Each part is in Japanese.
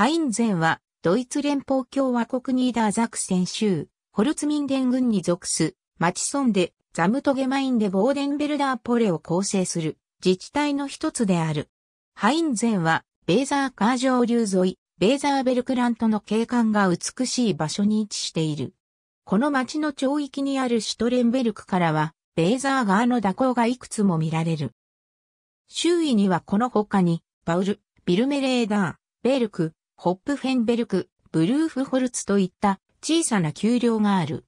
ハインゼンは、ドイツ連邦共和国ニーダーザクセン州、ホルツミンデン軍に属す、マチソンで、ザムトゲマインでボーデンベルダーポレを構成する、自治体の一つである。ハインゼンは、ベーザーカー上流沿い、ベーザーベルクラントの景観が美しい場所に位置している。この町の町域にあるシュトレンベルクからは、ベーザー川の蛇行がいくつも見られる。周囲にはこの他に、バウル、ビルメレーダー、ベルク、ホップフェンベルク、ブルーフホルツといった小さな丘陵がある。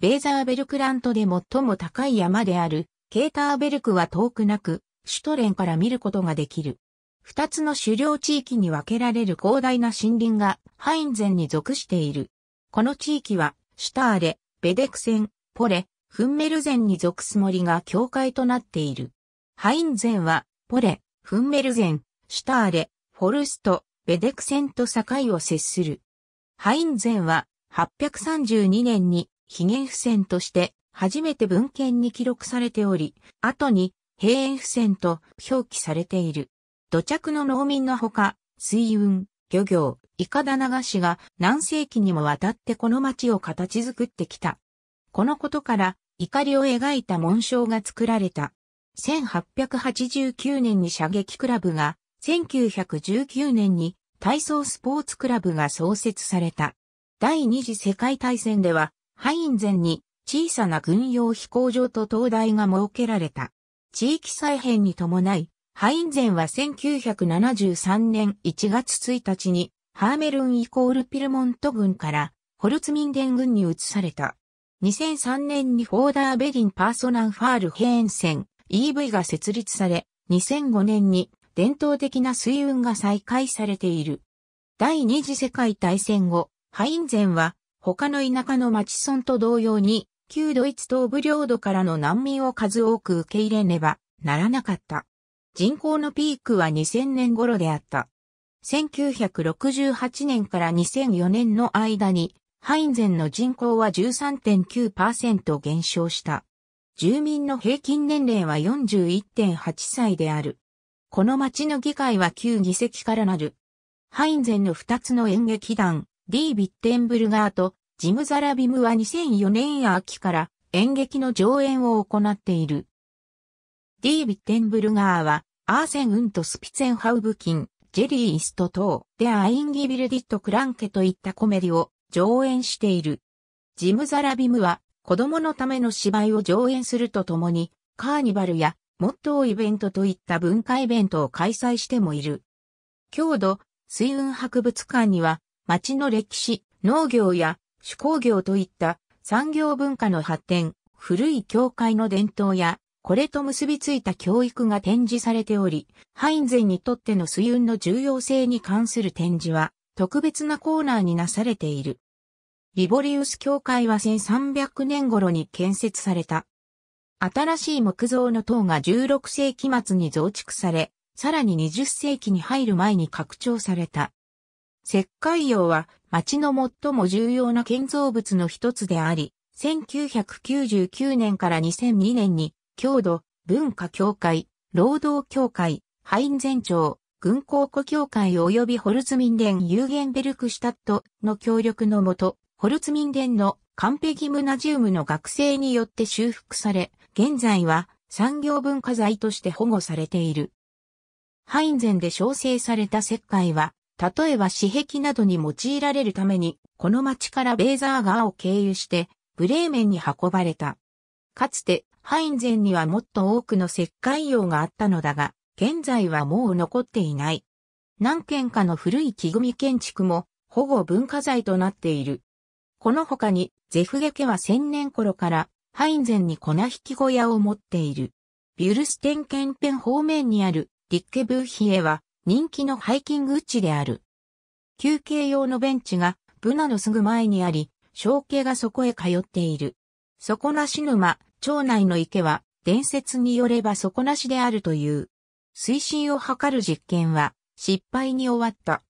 ベーザーベルクラントで最も高い山である、ケーターベルクは遠くなく、シュトレンから見ることができる。二つの狩猟地域に分けられる広大な森林がハインゼンに属している。この地域は、シュターレ、ベデクセン、ポレ、フンメルゼンに属す森が境界となっている。ハインゼンは、ポレ、フンメルゼン、シュターレ、フォルスト、ベデクセンと境を接する。ハインゼンは832年に非元付箋として初めて文献に記録されており、後に平円付箋と表記されている。土着の農民のほか、水運、漁業、イカダ流しが何世紀にもわたってこの町を形作ってきた。このことから、怒りを描いた紋章が作られた。1889年に射撃クラブが、1919年に体操スポーツクラブが創設された。第二次世界大戦では、ハインゼンに小さな軍用飛行場と灯台が設けられた。地域再編に伴い、ハインゼンは1973年1月1日に、ハーメルンイコールピルモント軍から、ホルツミンデン軍に移された。2003年にフォーダーベリンパーソナンファールヘーン戦 EV が設立され、2005年に伝統的な水運が再開されている。第二次世界大戦後、ハインゼンは他の田舎の町村と同様に、旧ドイツ東部領土からの難民を数多く受け入れねばならなかった。人口のピークは2000年頃であった。1968年から2004年の間に、ハインゼンの人口は13.9%減少した。住民の平均年齢は41.8歳である。この町の議会は旧議席からなる。ハインゼンの二つの演劇団、デー・ビッテンブルガーとジム・ザラビムは2004年秋から演劇の上演を行っている。デー・ビッテンブルガーは、アーセン・ウント・スピツェンハウブキン、ジェリー・イスト等、でアインギビルディット・クランケといったコメディを上演している。ジム・ザラビムは、子供のための芝居を上演するとともに、カーニバルやモットーイベントといった文化イベントを開催してもいる。郷土、水運博物館には、町の歴史、農業や手工業といった産業文化の発展、古い教会の伝統や、これと結びついた教育が展示されており、ハインゼンにとっての水運の重要性に関する展示は、特別なコーナーになされている。リボリウス教会は1300年頃に建設された新しい木造の塔が16世紀末に増築され、さらに20世紀に入る前に拡張された。石灰窯は町の最も重要な建造物の一つであり、1999年から2002年に、郷土、文化協会、労働協会、ハインゼン軍港庫協会及びホルツミンデンユーゲンベルクシュタットの協力のもと、ホルツミンデンのカンペギムナジウムの学生によって修復され、現在は産業文化財として保護されている。ハインゼンで焼成された石灰は、例えば紙壁などに用いられるために、この町からベーザー川を経由して、ブレーメンに運ばれた。かつて、ハインゼンにはもっと多くの石灰用があったのだが、現在はもう残っていない。何軒かの古い木組建築も保護文化財となっている。この他に、ゼフゲ家は千年頃からハインゼンに粉引き小屋を持っている。ビュルステン県辺方面にあるリッケブーヒエは人気のハイキング地である。休憩用のベンチがブナのすぐ前にあり、小家がそこへ通っている。底なし沼、町内の池は伝説によれば底なしであるという。水深を測る実験は失敗に終わった。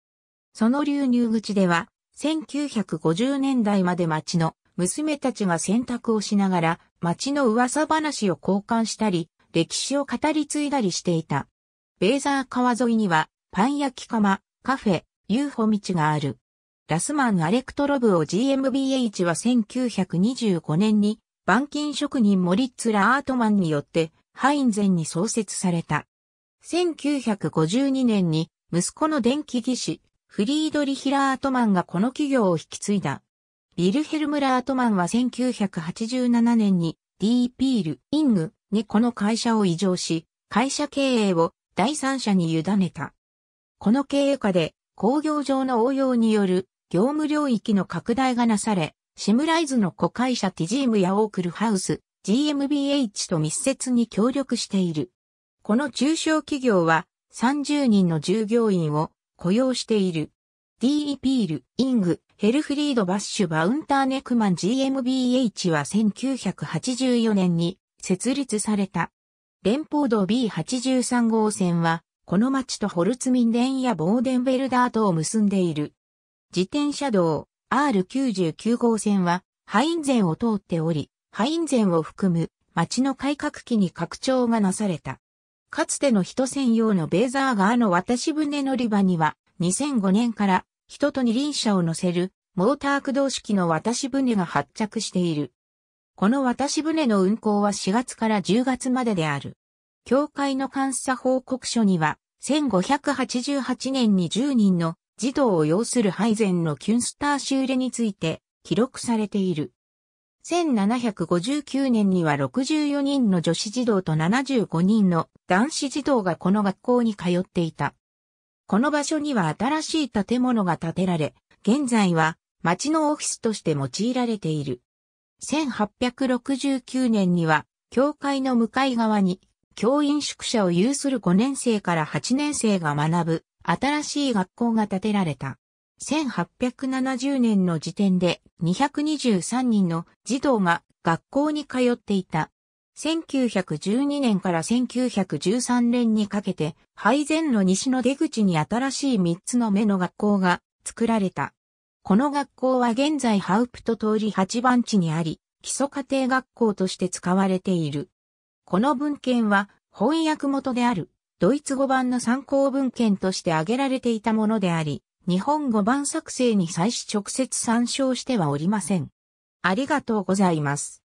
その流入口では1950年代まで町の娘たちが洗濯をしながら街の噂話を交換したり、歴史を語り継いだりしていた。ベーザー川沿いにはパン焼き釜、カフェ、UFO 道がある。ラスマン・アレクトロブを GMBH は1925年に板金職人モリッツ・ラ・アートマンによってハインゼンに創設された。1952年に息子の電気技師フリードリヒ・ラ・アートマンがこの企業を引き継いだ。ビルヘルム・ラートマンは1987年に D ピール・イングにこの会社を移譲し、会社経営を第三者に委ねた。この経営下で工業上の応用による業務領域の拡大がなされ、シムライズの子会社ティジームやオークルハウス、GMBH と密接に協力している。この中小企業は30人の従業員を雇用している。D ピール・イングヘルフリード・バッシュ・バウンターネクマン GmbH は1984年に設立された。連邦道 B83 号線は、この町とホルツミンデンやボーデンベルダーとを結んでいる。自転車道 R99 号線は、ハインゼンを通っており、ハインゼンを含む町の改革期に拡張がなされた。かつての人専用のベーザー側の渡し船乗り場には、2005年から人と二輪車を乗せる、モーター駆動式の渡し船が発着している。この渡し船の運航は4月から10月までである。協会の監査報告書には、1588年に10人の児童を要する配膳のキュンスター仕入れについて記録されている。1759年には64人の女子児童と75人の男子児童がこの学校に通っていた。この場所には新しい建物が建てられ、現在は町のオフィスとして用いられている。1869年には、教会の向かい側に、教員宿舎を有する5年生から8年生が学ぶ、新しい学校が建てられた。1870年の時点で223人の児童が学校に通っていた。1912年から1913年にかけて、配膳の西の出口に新しい3つの目の学校が作られた。この学校は現在ハウプト通り8番地にあり、基礎家庭学校として使われている。この文献は翻訳元であるドイツ語版の参考文献として挙げられていたものであり、日本語版作成に際し直接参照してはおりません。ありがとうございます。